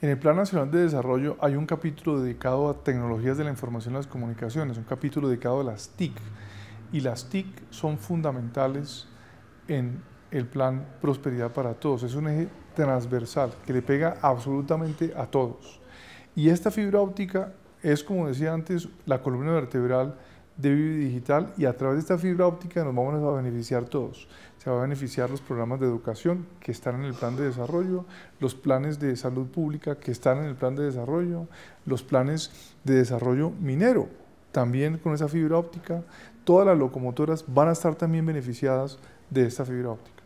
En el Plan Nacional de Desarrollo hay un capítulo dedicado a tecnologías de la información y las comunicaciones, un capítulo dedicado a las TIC. Y las TIC son fundamentales en el plan Prosperidad para Todos. Es un eje transversal que le pega absolutamente a todos. Y esta fibra óptica es, como decía antes, la columna vertebral de Digital y a través de esta fibra óptica nos vamos a beneficiar todos. Se va a beneficiar los programas de educación que están en el plan de desarrollo, los planes de salud pública que están en el plan de desarrollo, los planes de desarrollo minero también con esa fibra óptica. Todas las locomotoras van a estar también beneficiadas de esta fibra óptica.